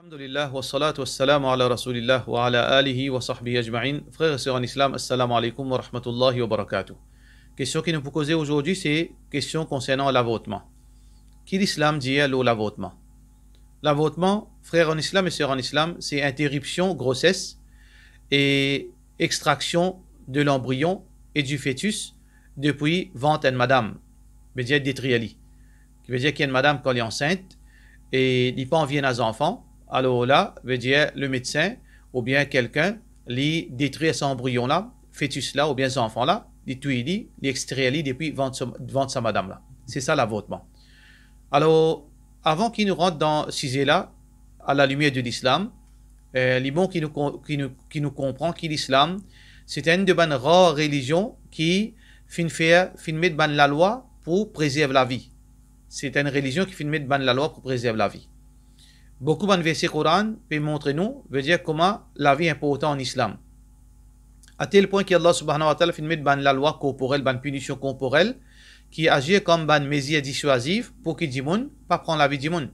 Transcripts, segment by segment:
Alhamdulillah, wa salatu wa salam ala rasulillah wa ala alihi wa sahbihi ajma'in. Frères et sœurs en islam, assalamu alaikum wa rahmatullahi wa barakatuh. Question qui nous pose poser aujourd'hui, c'est question concernant l'avotement. Qui l'islam dit à l'avotement L'avotement, frères en islam et sœurs en islam, c'est interruption, grossesse et extraction de l'embryon et du fœtus depuis vente en madame, mais dit dire détriali, qui veut dire qu'il y a une madame qui est enceinte et il pas en vient à enfants alors veut dire le médecin ou bien quelqu'un lui détruit cet embryon-là, fœtus-là ou bien cet enfant-là, détruit-lui, il lui depuis vente sa madame-là. C'est ça l'avortement. Alors, avant qu'il nous rentre dans ce sujet-là, à la lumière de l'islam, euh, les bons qui nous, qui nous, qui nous comprend que l'islam, c'est une de bonnes rares religions qui fin faire, fin mettre la loi pour préserver la vie. C'est une religion qui fin mettre la loi pour préserver la vie. Beaucoup de versets Coran peuvent montrer nous, veut dire comment la vie est importante en islam. À tel point que Allah subhanahu wa ta'ala finit ban la loi corporelle, ban punition corporelle, qui agit comme ban mesure dissuasive pour que dimoun pas prendre la vie dimoun.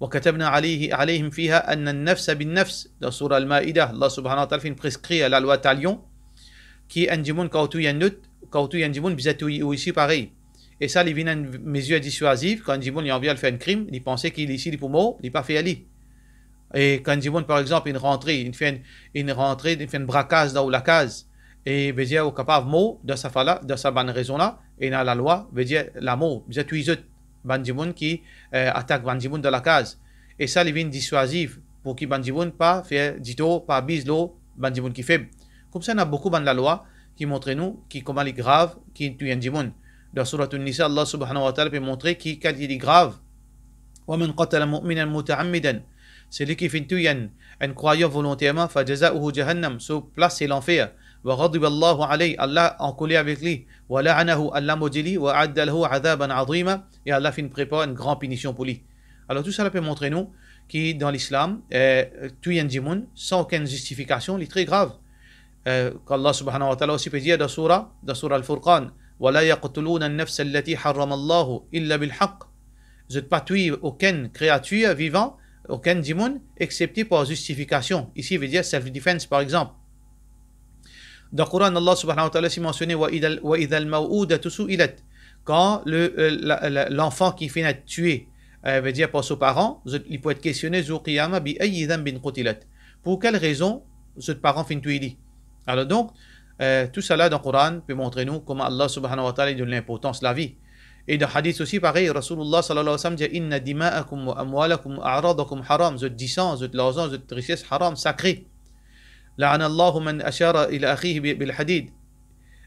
وكتبنا عليه عليهم فيها أن النفس بالنفس dans سورة المائدة الله سبحانه وتعالى فين prescrit la loi talion qui est un dimoun quand tu y en quand tu y en dimoun bizatu aussi pareil et ça, il vient une mesure dissuasive. Quand Jimon a envie de faire un crime, il pensait qu'il est ici pour mort, il n'est pas fait ali. Et quand Jimon, par exemple, il rentre, il fait une, rentrée, il fait une braquage dans la case, et il dire au capable mort, dans sa fala, dans sa bonne raison-là, et dans la loi, il dire la mort, il dit ban qui euh, attaque Banjimoun dans la case. Et ça, il vient dissuasive pour que Banjimoun pas fait dito, oh, pas bise l'eau, Banjimoun qui fait. Comme ça, on a beaucoup dans la loi qui montre nous qui comment les graves qui tuent Banjimoun. Dans surat An-Nisa, Allah subhanahu wa ta'ala peut montrer qui, quand il est grave, وَمِنْ قَتَلَ مُؤْمِنًا مُتَعَمِّدًا Celui qui fait tuer un croyant volontairement, فَجَزَاؤُهُ جَهَنَّمْ Sa place c'est l'enfer. وغضب الله عليه الله en colère avec lui ولعنه الله مجلي وأعد له عذابا عظيما et Allah fait une prépare une grande punition pour lui alors tout cela peut montrer nous qui dans l'islam euh, tuer un djimoun sans aucune justification il est très grave euh, qu'Allah subhanahu wa ta'ala aussi peut dire dans surah dans surah al-Furqan Vous Je pas tué aucune créature vivante, aucun démon, excepté par justification. Ici, il veut dire self-defense, par exemple. Dans le Coran, Allah subhanahu wa ta'ala s'est mentionné Quand euh, l'enfant qui finit de tué, euh, veut dire par son parent, il peut être questionné Pour quelle raison ce parent finit tué Alors donc, Euh, tout cela dans le Coran peut montrer nous comment Allah subhanahu wa ta'ala donne l'importance de la vie. Et dans le hadith aussi, pareil, Rasulullah sallallahu alayhi wa sallam dit Inna dima'akum wa amwalakum a'radakum haram, zut distance, zut l'argent, zut richesse haram, sacré. La'anallahu man ashara ila akhihi bil hadid.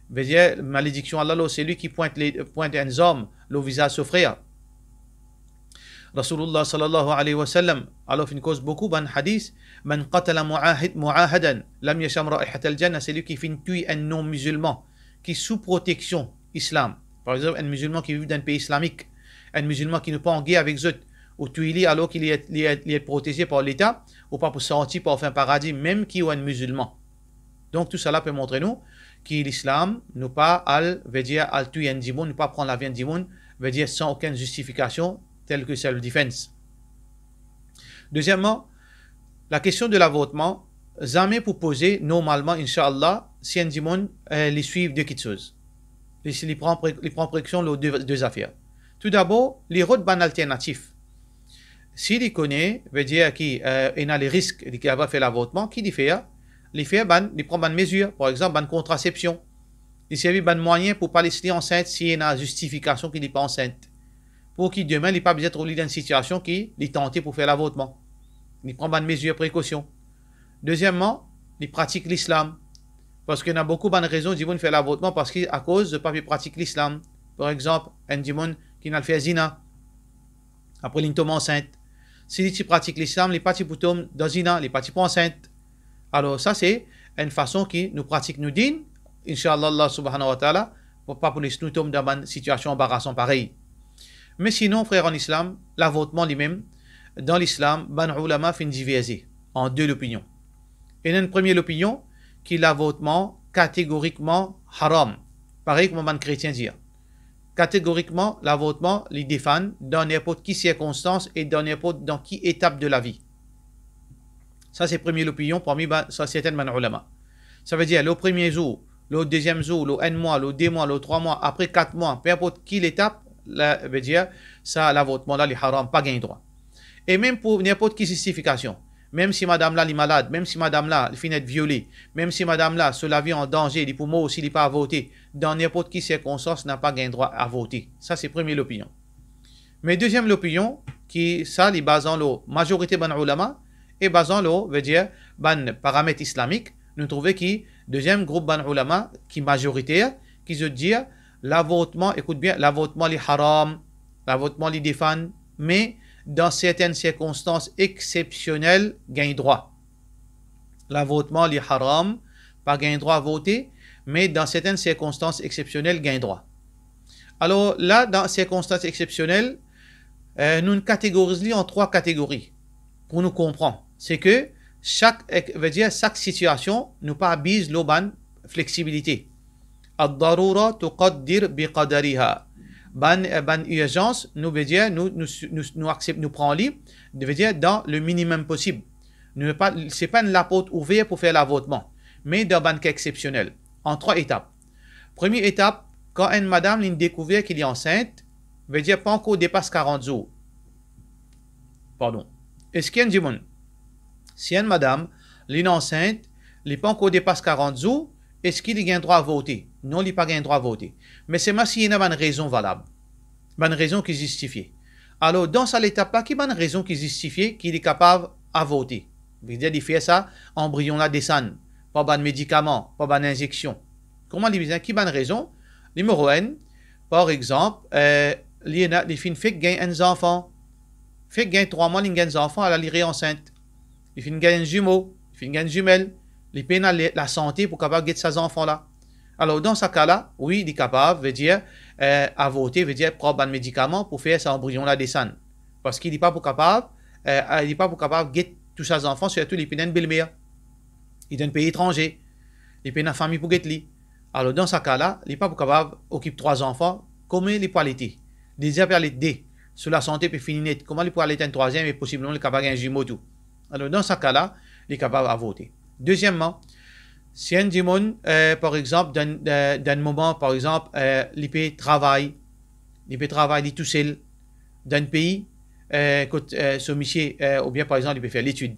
Veut dire, malédiction Allah, c'est lui qui pointe, les, pointe un homme, le visage à souffrir. Rasulullah sallallahu alayhi wa sallam, alors il cause beaucoup dans hadith, Man qatala mu'ahadan, lam yasham ra'ihat jannah c'est lui qui finit tuer un non-musulman, qui sous protection islam. Par exemple, un musulman qui vit dans un pays islamique, un musulman qui n'est pas en guerre avec eux, ou tuer alors qu'il est, est, est, protégé par l'État, ou pas pour sortir pour faire un paradis, même qui est un musulman. Donc tout cela peut montrer nous que l'islam n'est pas al, veut dire al tuer un dimon, ne pas prendre la vie d'un dimon, veut dire sans aucune justification, tel que self-defense. Deuxièmement, la question de l'avortement, jamais pour poser, normalement, Inch'Allah, si un dimon euh, les suivent de Kitsouz. chose. s'il prend, il prend précaution les deux, affaires. Tout d'abord, les routes ban alternatives. S'il y connaît, veut dire qu'il euh, a les risques d'avoir fait l'avortement, qui dit fait Il hein? fait ban, il prend ban mesures, par exemple, ban contraception. Il servit ban moyens pour pas laisser enceinte s'il y a une justification qu'il n'est pas enceinte pour qu'il demain, il n'est pas besoin d'être dans une situation qui est tentée pour faire l'avortement. Il prend des mesures de précaution. Deuxièmement, il pratique l'islam. Parce qu'il y a beaucoup de raisons de faire l'avortement parce qu'à cause de pas pratique l'islam. Par exemple, un gens qui n'a fait zina. Après, il enceinte. Si tu pratiques l'islam, les pas pour tomber dans zina, les pas pour enceinte. Alors, ça, c'est une façon qui nous pratique, nous dînes, Inch'Allah, Allah subhanahu wa ta'ala, pour pas nous tomber dans une situation embarrassante pareille. Mais sinon, frère, en islam, l'avortement lui-même, dans l'islam, ban ulama fin divisé en deux l'opinion. Et y a une première opinion qui est l'avortement catégoriquement haram. Pareil comme mon chrétien dire. Catégoriquement, l'avortement les défend dans n'importe qui circonstance et dans n'importe dans qui étape de la vie. Ça, c'est premier l'opinion parmi certaines ban ulama. Ça veut dire le premier jour, le deuxième jour, le un mois, le deux mois, le trois mois, après quatre mois, peu importe qui l'étape, la, eh dire, ça, l'avortement là, il haram, pas gain droit. Et même pour n'importe quelle justification, même si madame là, est malade, même si madame là, elle finit violée, même si madame là, se la vie en danger, pour moi aussi, il n'est pas à voter, dans n'importe quelle circonstance, n'a pas gain droit à voter. Ça, c'est première l'opinion. Mais deuxième l'opinion, qui, ça, les basant la majorité ban ulama, et basant le, veut dire, ban paramètre islamique, nous trouvons qui, deuxième groupe ban ulama, qui majoritaire, qui veut dire, L'avortement, écoute bien, l'avortement est haram, l'avortement est défendu, mais dans certaines circonstances exceptionnelles, gagne droit. L'avortement est haram, pas gain droit à voter, mais dans certaines circonstances exceptionnelles, gain droit. Alors là, dans circonstances exceptionnelles, euh, nous nous catégorisons en trois catégories pour nous comprendre. C'est que chaque, euh, veut dire, chaque situation nous parabise l'oban flexibilité. Ad-darura tuqaddir biqadariha. Ben, eh ben, urgence, nous veut dire, nous, nous, nous, prend libre, veut dire dans le minimum possible. Ce pas, pas une porte ouverte pour faire votement, mais dans un ben cas exceptionnel, en trois étapes. Première étape, quand une madame découvre qu'il est enceinte, veut dire pas encore dépasse 40 jours. Pardon. Est-ce qu'il y a un Si une madame, est enceinte, les pas encore dépasse 40 jours, est-ce qu'il y a un droit à voter non il n'a pas un droit à voter. Mais c'est moi qui y une raison valable, une raison qui justifie. Alors dans cet état là, qui une raison qui justifie qu'il est capable à voter. C'est-à-dire fait ça embryon la descend, pas de médicaments, pas d'injections. Comment il y qui une raison Numéro 1, par exemple, euh, il y a des filles un enfant. Fait gain trois mois, il gagne un enfant, la est enceinte. Il fait gagne un jumeau, il fait gagne une jumelle. Il peine la santé pour capable gagner ses enfants là. Alors, dans ce cas-là, oui, il est capable, veut dire, euh, à voter, veut dire, prendre un médicament pour faire cet embryon la descente. Parce qu'il n'est pas pour capable, euh, il n'est pas pour capable de guetter tous ses enfants, surtout les de belle Il est un pays étranger. Il pas une famille pour guetter Alors, dans ce cas-là, il n'est pas pour capable d'occuper trois enfants. Comment il peut aller Déjà, il peut Sur la santé, peut finir net. Comment il peut à un troisième et possiblement le capable un jumeau tout Alors, dans ce cas-là, il est capable à voter. Deuxièmement, si Jimon, euh, par exemple, d'un moment, par exemple, euh, l'IP travaille, l'IP travaille, dit tout seul, dans d'un pays, euh, ce euh, euh, ou bien par exemple, il peut faire l'étude,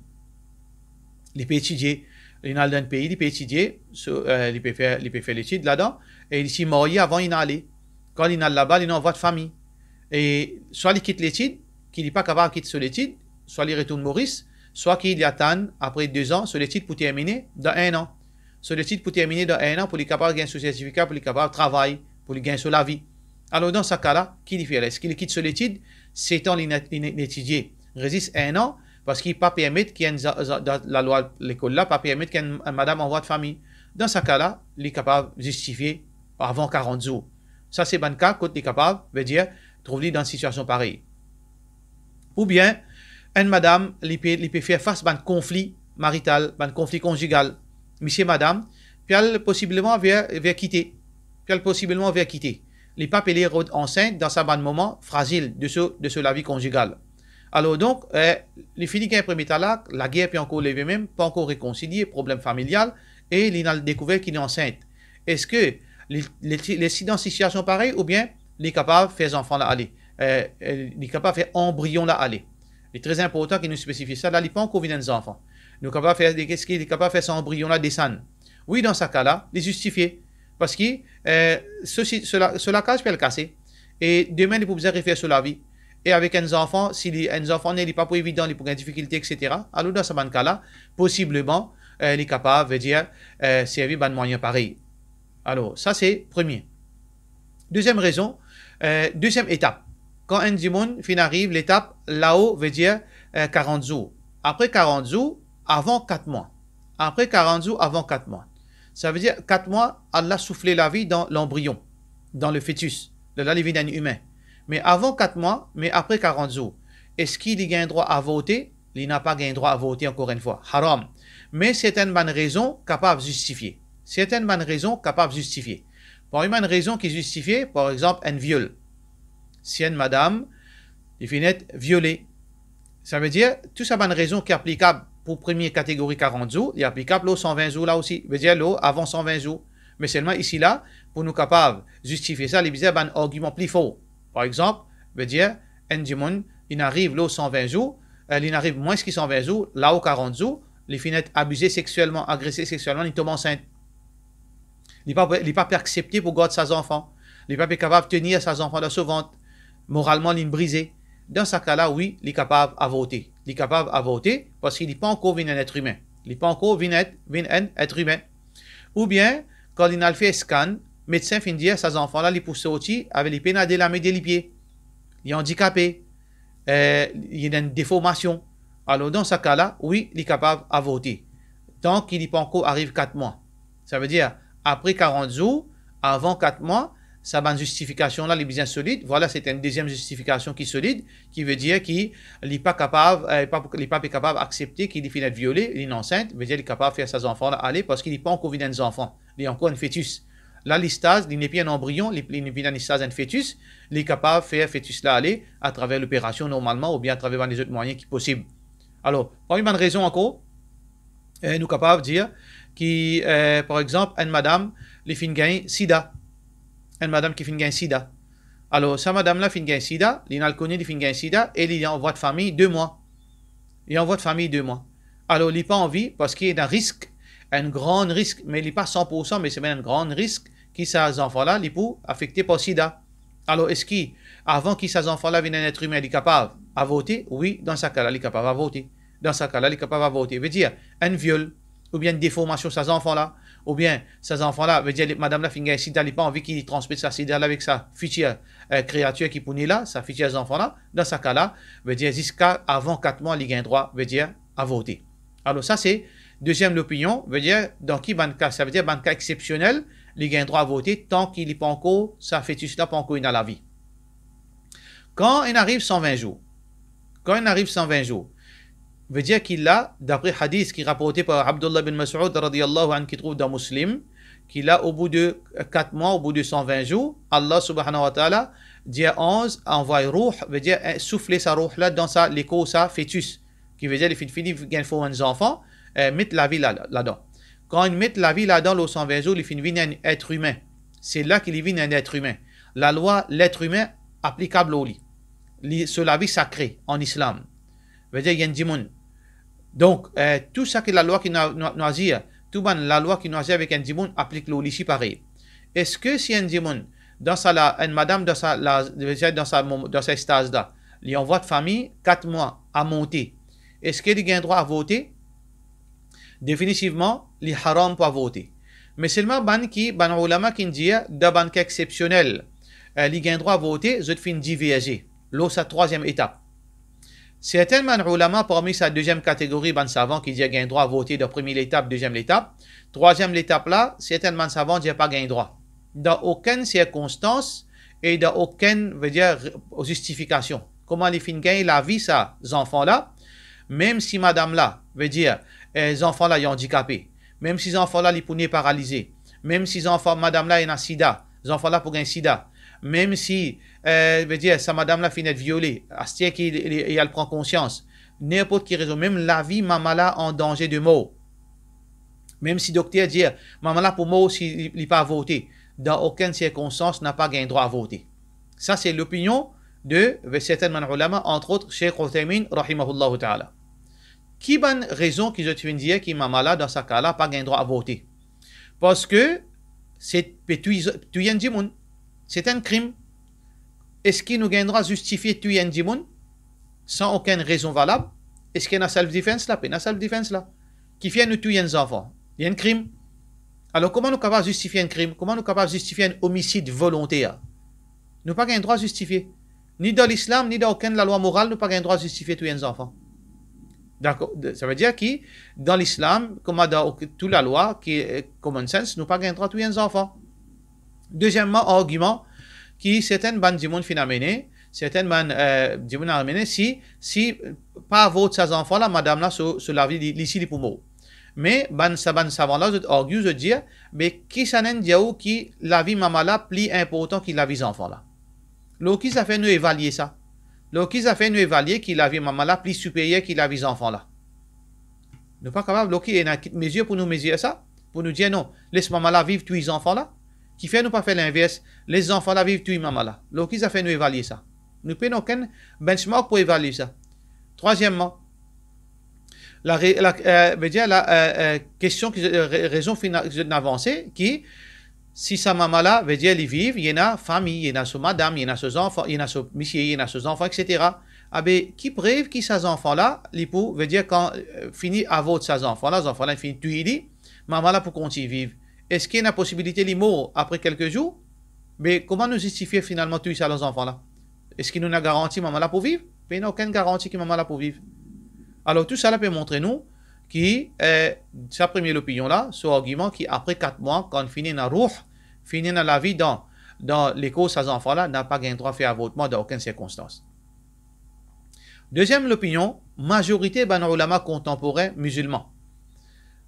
il peut étudier, il est d'un pays, peut étudier, peut faire l'étude là-dedans, et il s'y marie avant il aller. Quand il est là-bas, il est en votre famille. Et soit il quitte l'étude, qu'il n'est pas capable de quitter l'étude, soit il retourne Maurice, soit qu'il y attend après deux ans sur l'étude pour terminer dans un an sur le pour terminer dans un an pour les capable de gagner son certificat, pour les capable de travailler, pour les gagner sur la vie. Alors, dans ce cas-là, qui diffère Est-ce qu'il quitte sur l'étude C'est en l'étudier. Résiste un an parce qu'il ne pas permettre qu'il y ait la loi l'école là, pas permettre qu'il madame en voie de famille. Dans ce cas-là, il est capable de justifier avant 40 jours. Ça, c'est un cas, quand il est capable, veut dire, trouve dans une situation pareille. Ou bien, une madame, il peut, faire face à un conflit marital, un conflit conjugal monsieur, madame, puis elle possiblement va, quitter. Puis elle possiblement va quitter. Les papes et les dans sa moment fragile de ce, de la vie conjugale. Alors donc, les filles qui premier là, la guerre puis encore levé même, pas encore réconcilié, problème familial, et il a découvert qu'il est enceinte. Est-ce que les, les, sont situations pareilles ou bien les capables faire enfants là aller, euh, euh les capables faire embryon là aller. Il est très important qu'il nous spécifie ça, là, il pas encore des enfants nous capable faire des qu'est-ce qu'il est capable de faire son embryon là descendre. Oui, dans ce cas-là, les justifié. parce que euh, ceci, cela, cela cache peut le casser et demain il peut faire refaire sur la vie. Et avec un enfant, si un enfant n'est pas pour évident, il pour une difficulté, etc. Alors dans ce cas-là, possiblement, euh, il est capable de dire euh, servir de moyen pareil. Alors ça c'est premier. Deuxième raison, euh, deuxième étape. Quand un dimon fin arrive, l'étape là-haut veut dire 40 euh, jours. Après 40 jours, avant 4 mois. Après 40 jours, avant 4 mois. Ça veut dire 4 mois, Allah soufflait la vie dans l'embryon, dans le fœtus, de vie d'un humain. Mais avant 4 mois, mais après 40 jours. Est-ce qu'il y a un droit à voter Il n'a pas un droit à voter encore une fois. Haram. Mais c'est une bonne raison capable de justifier. C'est une bonne raison capable de justifier. Pour une bonne raison qui justifie, par exemple, un viol. Si une madame, il finit violée. Ça veut dire, tout sa bonne raison qui est applicable pour première catégorie 40 jours, il est applicable aux 120 jours là aussi. veut dire, l'eau avant 120 jours. Mais seulement ici là, pour nous capables de justifier ça, il les a ben, un argument plus faux. Par exemple, veut veut dire, il arrive l'eau 120 jours, euh, il arrive moins que 120 jours, là au 40 jours, les finettes abusé sexuellement, agressé sexuellement, il tombe enceinte. Il n'est pas, pas accepté pour garder ses enfants. Il n'est pas capable de tenir ses enfants dans sa Moralement, il est brisé. Dans ce cas-là, oui, il est capable de voter est capable à voter parce qu'il n'est pas encore un être humain. Il n'est pas encore un être humain. Ou bien, quand il a fait scan, médecin finit dire à ces enfants-là, les poussent aussi avec les peines délamer des pieds. Il est handicapé. Euh, il a une déformation. Alors, dans ce cas-là, oui, il est capable à voter. Tant qu'il n'est pas encore arrivé 4 mois. Ça veut dire, après 40 jours, avant 4 mois, sa bonne justification là, les bien solide. Voilà, c'est une deuxième justification qui est solide, qui veut dire qu'il n'est pas capable, euh, pas, pas capable d'accepter qu'il est de violer, il est enceinte, veut dire est capable de faire ses enfants aller parce qu'il n'est pas encore des enfants, il est encore un fœtus. Là, l'istase, il n'est pas un embryon, il n'est pas l'istase, un fœtus, il est capable de faire un fœtus là aller à travers l'opération normalement ou bien à travers les autres moyens qui sont possibles. Alors, pour une bonne raison encore, euh, nous sommes capables de dire que, euh, par exemple, une madame, les fins gagne sida une madame qui finit un sida. Alors, sa madame-là finit un sida, Elle finit un sida, et il est en voie de famille deux mois. Il est en voie de famille deux mois. Alors, il n'est pas en vie parce qu'il y a un risque, un grand risque, mais il n'est pas 100%, mais c'est même un grand risque qui ces enfants-là, soient affectés par sida. Alors, est-ce qu'avant que ces enfants-là viennent un être humain, il est capable à voter Oui, dans sa cas-là, il est capable de voter. Dans sa cas-là, il est capable de voter. Il veut dire, un viol ou bien une déformation de ces enfants-là, ou bien ces enfants-là, veut dire, madame la finga si n'a pas envie qu'il ça, sa sida avec sa future euh, créature qui punit là, sa future enfant-là, dans ce cas-là, veut dire, jusqu'à avant 4 mois, il a un droit, veut dire, à voter. Alors ça, c'est deuxième opinion, veut dire, dans qui banca, ça veut dire, banca exceptionnel, il a un droit à voter tant qu'il n'est pas encore, sa fœtus-là, pas encore à la vie. Quand il arrive 120 jours, quand il arrive 120 jours, veut dire qu'il a, d'après hadith qui est rapporté par Abdullah bin Mas'ud radiallahu anhu qui trouve dans Muslim, qu'il a au bout de 4 mois, au bout de 120 jours, Allah subhanahu wa ta'ala dit 11, envoie ruh, veut dire eh, souffler sa ruh là dans sa, l'écho, sa fœtus, qui veut dire les filles qui font un enfant, eh, met la vie là-dedans. Quand il met la vie là-dedans, les 120 jours, il finissent un être humain. C'est là qu'il deviennent un être humain. La loi, l'être humain, applicable au lit. Sur la vie sacrée en islam. veut dire, il y a un dimoun. Donc, euh, tout ça que la loi qui nous tout la loi qui dit avec un dimon applique le ici pareil. Est-ce que si un dimon, dans sa une madame dans sa, stade dans dans là, il envoie de famille 4 mois à monter, est-ce qu'elle a droit à voter? Définitivement, il haram pour voter. Mais seulement ban qui, ban ulama qui dit, de ban exceptionnel, euh, il a droit à voter, je fin divisé, L'eau, sa troisième étape. Certainement, l'ulama parmi sa deuxième catégorie, ben savant qui dit gain droit à voter de première étape, deuxième étape. Troisième étape là, certainement savant n'ont pas gain droit. Dans aucune circonstance et dans aucune, veut dire, justification. Comment les fins gagnent la vie, ces enfants là, même si madame là, veut dire, eh, les enfants là, ils sont handicapés, même si les enfants là, ils sont paralysés, même si enfants, madame là, ils un sida, les enfants là, pour un sida, même si, euh, veut dire, sa madame l'a fini de violée, il, elle prend conscience, n'importe qui raison, même la vie, mamala en danger de mort. Même si docteur dit, mamala pour mort, s'il n'est pas voté, dans aucune circonstance, n'a pas gain droit à voter. Ça, c'est l'opinion de certains ulama, entre autres, Cheikh Uthaymin, rahimahullah ta'ala. Qui ban raison qu'ils ont dire que mamala, dans sa cas-là, pas gain droit à voter? Parce que c'est pétuyen du monde c'est un crime. Est-ce qu'il nous gagnera justifier tuer un démon sans aucune raison valable Est-ce qu'il y a une self-defense là self-defense là Qui vient nous tuer un enfant Il y a un crime. Alors comment nous de justifier un crime Comment nous capable justifier un homicide volontaire Nous pas le droit justifier. Ni dans l'islam, ni dans aucune la loi morale, nous pas le droit justifier tuer un enfant. D'accord. Ça veut dire que dans l'islam, comme dans toute la loi qui est common sense, nous pas le droit tuer un enfant. Deuxièmement, argument qui certaines bandes du monde phénoménales, certaines bandes euh, du monde arménien, si, si par votre ces enfants là, madame là, sur, sur la vie d'ici les poumons. Mais, ban saban savant là, je argue, je dis, mais qui s'en est qui la vie maman là, plus important que la vie enfant là. Donc, qui ça fait nous évaluer ça? Donc, qui ça fait nous évaluer que la vie maman là, plus supérieure que la vie enfant là? Nous pas capable, donc, qui est a une mesure pour nous mesurer ça, pour nous dire non, laisse maman là vivre tous les enfants là qui fait nous pas faire l'inverse, les enfants la vivent tout maman là. Donc, ils a fait nous évaluer ça. Nous prenons aucun benchmark pour évaluer ça. Troisièmement, la, la, euh, la euh, euh question, euh, raison d'avancer qui, si sa maman là, veut dire, elle vivent, il y en a famille, il y en a son madame, il y en a ses enfants, il y en a son monsieur, il y en a ses enfants, etc. Ah ben, qui prévient qui ses enfants-là, l'époux, veut dire, quand euh, finit à votre ses enfants-là, les enfants-là, ils finissent tu il dit, maman là, pour qu'on y vive. Est-ce qu'il y a une possibilité de après quelques jours Mais comment nous justifier finalement tout ça à nos enfants-là Est-ce qu'il nous a garantie maman là pour vivre Mais il n'y a aucune garantie que maman là pour vivre. Alors tout ça peut montrer nous qui est euh, sa première opinion là, ce argument qui après quatre mois, quand on finit dans la vie dans, dans l'écho de ces enfants-là, n'a pas gain droit à faire avortement dans aucune circonstance. Deuxième opinion, majorité ben ulama contemporains musulmans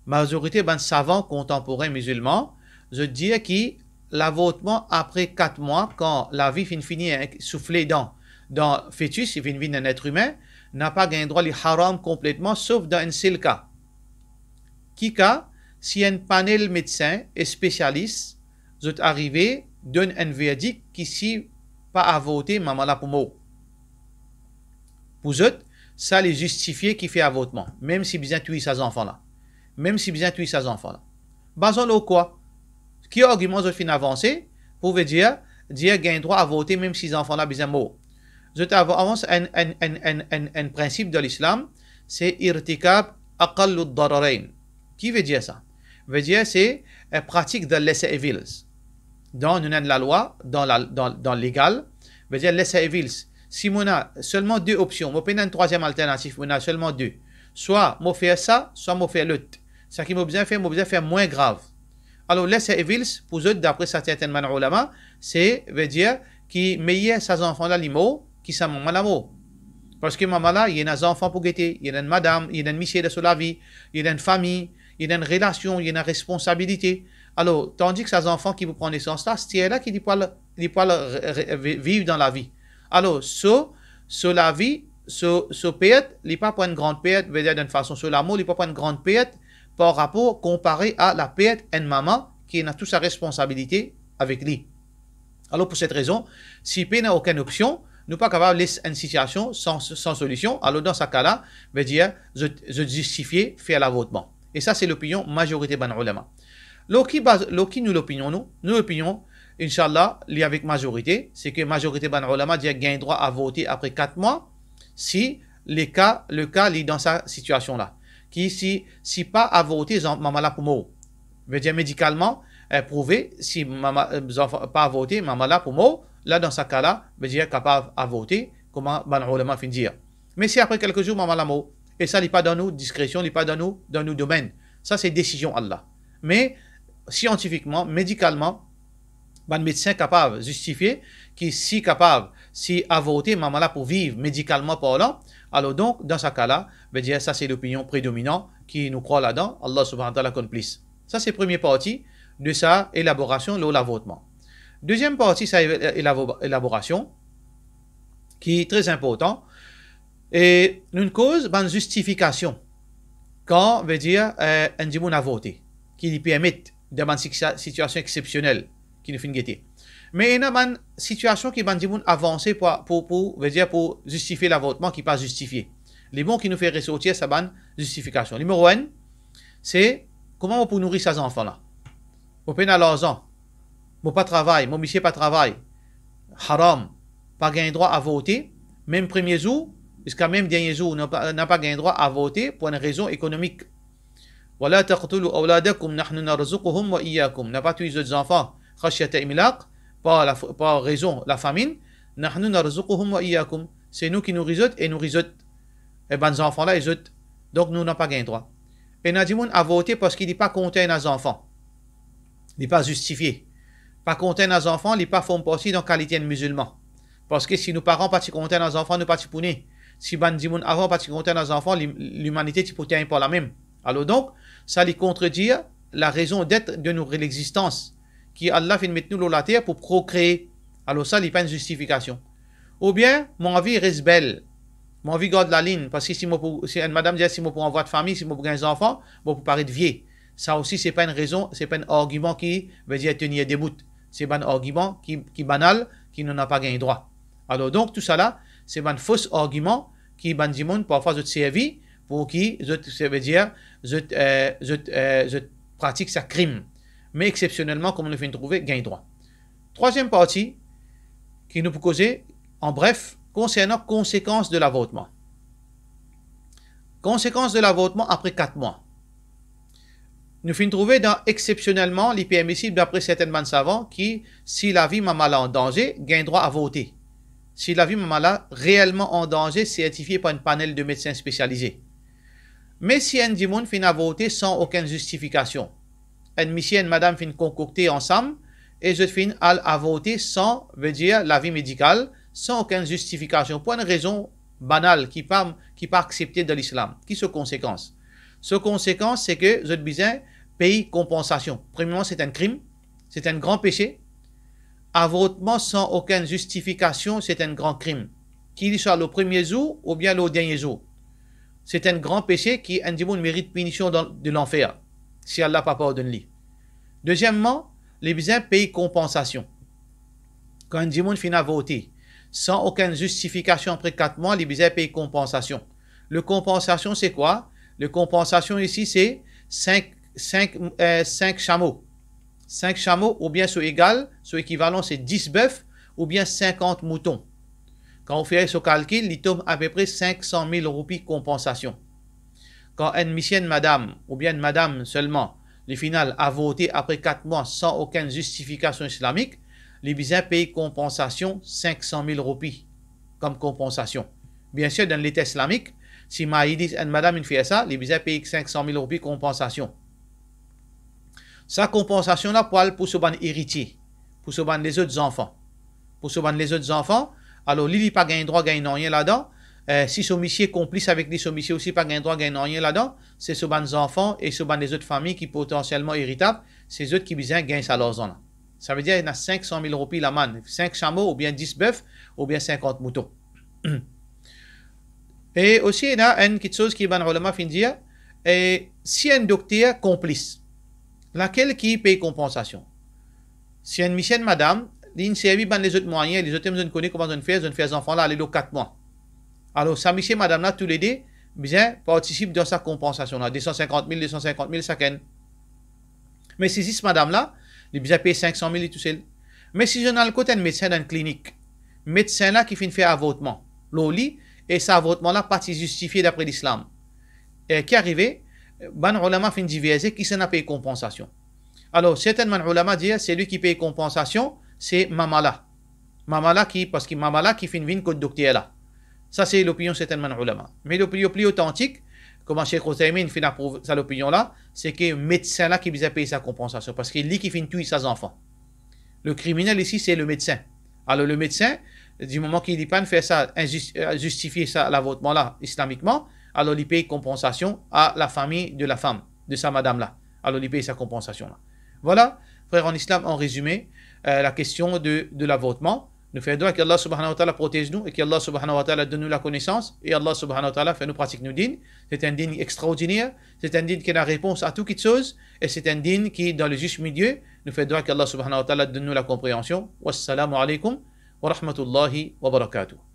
majorité des ben, savants contemporains musulmans, je dis que l'avortement après quatre mois, quand la vie finit finie est soufflée dans, dans fœtus, il vient d'un être humain, n'a pas gagné droit les haram complètement, sauf dans un seul cas. Qui cas, si un panel médecin et spécialiste, est arrivé, donne un verdict qui si pas avorté voter maman la moi. Pour eux, ça les justifie qui fait avortement, même si bien tuer ces enfants-là même si bien tu ses enfants Basons le quoi Qui argument de fin avancé Pouvez dire dire un droit à voter même si ses enfants-là bien mort. Je t'avance un, un, un, un, principe de l'islam, c'est irtikab aqallu dararain. Qui veut dire ça Veut dire c'est pratique de laisser evils. Dans une la loi, dans la dans, dans l'égal, veut dire laisser evils. Si on a seulement deux options, on a une troisième alternative, on a seulement deux. Soit on fait ça, soit on fait l'autre qui qui bien faire m'a fait, m'a fait moins grave. Alors, les evils, pour eux, d'après certains ulama, c'est, veut dire, qui meilleur ses enfants là, mots qui sont mots Parce que maman là, il y a des enfants pour guetter, il y a une madame, il y a une monsieur sur la vie, il y a une famille, il y a une relation, il y a une responsabilité. Alors, tandis que ses enfants qui vous prennent sens là, c'est là qui vivre dans la vie. Alors, sur, sur la vie, sur, sur perte, il n'y a pas une grande perte, veut dire d'une façon, sur l'amour, il n'y pas pas une grande perte, rapport comparé à la père et maman qui n'a toute sa responsabilité avec lui. Alors pour cette raison, si P n'a aucune option, nous pas capable de laisser une situation sans, solution, alors dans ce cas-là, veut dire je, je justifier faire l'avortement. Et ça c'est l'opinion majorité ban ulama. Loki qui nous l'opinion nous, nous l'opinion Inch'Allah, lié avec majorité, c'est que majorité ban ulama dit gain droit à voter après 4 mois si les cas, le cas est dans sa situation-là qui, si, si pas à voter, maman là pour moi. veut dire, médicalement, prouver prouvé, si maman, euh, pas à voter, maman là pour moi, là, dans ce cas-là, je dire, capable à voter, comment, ben, ulama fin dire. Mais si après quelques jours, maman là mort, et ça n'est pas dans nos discrétion n'est pas dans nous, dans nos domaines. Ça, c'est décision Allah. Mais, scientifiquement, médicalement, les médecin capable de justifier, qui si capable, si à voter, maman là pour vivre médicalement parlant, alors donc, dans ce cas-là, ben, ça c'est l'opinion prédominante qui nous croit là-dedans, Allah subhanahu wa ta'ala complice. Ça c'est la première partie de sa élaboration, l'avotement. Deuxième partie, sa élaboration, qui est très importante, et une cause, ben, une justification, quand, veut dire, euh, un a voté, qui lui permet, dans une situation exceptionnelle, qui nous fait guetter. Mais il y a une situation qui est avancée pour, pour, pour, veux dire pour justifier l'avortement qui n'est pas justifié. Les mots qui nous fait ressortir c'est une justification. Numéro 1, c'est comment on peut nourrir ces enfants-là. Au peine à mon pas travail, mon monsieur pas travail, haram, pas gagné droit à voter, même premier jour, jusqu'à même dernier jour, n'a pas gagné droit à voter pour une raison économique. Voilà, taqtulu awladakum, nahnuna narzuquhum wa iyyakum. N'a pas tué les autres enfants, khashyata imlaq, par la, par raison, la famine, c'est nous qui nous risotent et nous nourrissons Et eh ben, enfants-là, ils ont. Donc, nous n'avons pas gain droit. Et Nadimoun a voté parce qu'il n'est pas content nos enfants. Il n'est pas justifié. Pas content nos enfants, il n'est pas font possible dans qualité de musulman. Parce que si nos parents pas compter nos enfants, nous pas pounés. Si Bandimoun ben avant pas compter nos enfants, l'humanité peut pas la même. Alors donc, ça lui contredit la raison d'être de l'existence l'existence qui Allah fait nous la terre pour procréer. Alors ça, il n'y a pas de justification. Ou bien, mon vie reste belle. Mon vie garde la ligne. Parce que si, moi pour, si une madame dit si moi pour avoir de famille, si moi pour avoir des enfants, moi pour parler de vieux. Ça aussi, c'est pas une raison, c'est pas un argument qui veut dire tenir des bouts. C'est un argument qui, qui banal, qui n'en a pas gagné droit. Alors donc, tout ça là, c'est un faux argument qui, du monde parfois, je servi pour qui, je, ça veut dire, je, euh, je euh, pratique sa crime mais exceptionnellement, comme nous vient de trouver, gain droit. Troisième partie qui nous peut causer, en bref, concernant conséquences de l'avortement. Conséquences de l'avortement après quatre mois. Nous finissons trouver dans exceptionnellement l'IPMC, d'après certains savants qui, si la vie mal en danger, gain droit à voter. Si la vie mamala réellement en danger, certifié par une panel de médecins spécialisés. Mais si un dimon finit à voter sans aucune justification, un monsieur et une madame fin concocter ensemble et je fin à avorter sans veut dire la vie médicale sans aucune justification, pour une raison banale qui n'est qui pas acceptée de l'islam. Qui se conséquence Ce conséquence c'est que je disais paye compensation. Premièrement, c'est un crime, c'est un grand péché. Avortement sans aucune justification, c'est un grand crime. Qu'il soit le premier jour ou bien le dernier jour. C'est un grand péché qui, un mérite punition dans, de l'enfer si Allah pas pardonne Deuxièmement, les besoins payent compensation. Quand monde finit à voter, sans aucune justification après 4 mois, les besoins payent compensation. Le compensation, c'est quoi Le compensation ici, c'est 5, euh, chameaux. 5 chameaux, ou bien ce égal, ce équivalent, c'est 10 bœufs, ou bien 50 moutons. Quand on fait ce calcul, il tombe à peu près 500 000 roupies compensation quand une ancienne madame ou bien une madame seulement, le final a voté après 4 mois sans aucune justification islamique, les bisins payent compensation 500 000 roupies comme compensation. Bien sûr, dans l'État islamique, si Maïdis et Madame une fait ça, les paye payent 500 000 roupies compensation. Sa compensation là pour pour ce ban héritier, pour ce ban les autres enfants. Pour ce les autres enfants, alors Lili pas gagne droit, gagne rien là-dedans ce si est complice avec des monsieur aussi, pas gain droit, gain rien là-dedans, c'est ce ban des enfants et ce ban des autres familles qui potentiellement irritables, c'est autres qui besoin gain ça leur zone. Ça veut dire qu'il y a 500 000 roupies la manne, 5 chameaux ou bien 10 bœufs ou bien 50 moutons. et aussi, il y a une petite chose qui est ban ulama fin dire, et si un docteur complice, laquelle qui paye compensation? Si un mission madame, il l'inservi ban les autres moyens, les autres, ils connaissent comment ils ont fait, ils ont fait les enfants là, aller 4 mois. Alors, ça monsieur, madame, là, tous les deux, bien, participe dans sa compensation, là, 250 000, 250 000 chacun. Mais si cette madame-là, il bien payé 500 000 et tout seul. Mais si je ai le côté un médecin dans une clinique, médecin là qui fait faire avortement, l'oli, et cet avortement là partie justifié d'après l'islam. Et qui arrivé, ban ulama fin divisé qui s'en a payé compensation. Alors, certains ban disent, c'est lui qui paye compensation, c'est mamala. Mamala qui, parce que mamala qui fait une côté docteur là. Ça, c'est l'opinion certainement ulama. Mais l'opinion plus authentique, comment Cheikh Othaymin fait cette l'opinion là c'est que le médecin-là qui visait payer sa compensation, parce qu'il dit qu'il finit tuer ses enfants. Le criminel ici, c'est le médecin. Alors le médecin, du moment qu'il dit pas fait ça, euh, justifier ça, l'avortement-là, islamiquement, alors il paye compensation à la famille de la femme, de sa madame-là. Alors il paye sa compensation-là. Voilà, frère en islam, en résumé, euh, la question de, de l'avortement. Nous faisons que qu'Allah subhanahu wa ta'ala protège nous et qu'Allah subhanahu wa ta'ala donne nous la connaissance et Allah subhanahu wa ta'ala fait nous pratique nos dînes. C'est un dîne extraordinaire, c'est un dîne qui est la réponse à toute chose et c'est un dîne qui, dans le juste milieu, nous faisons que qu'Allah subhanahu wa ta'ala donne nous la compréhension. Wassalamu alaikum wa rahmatullahi wa barakatuh.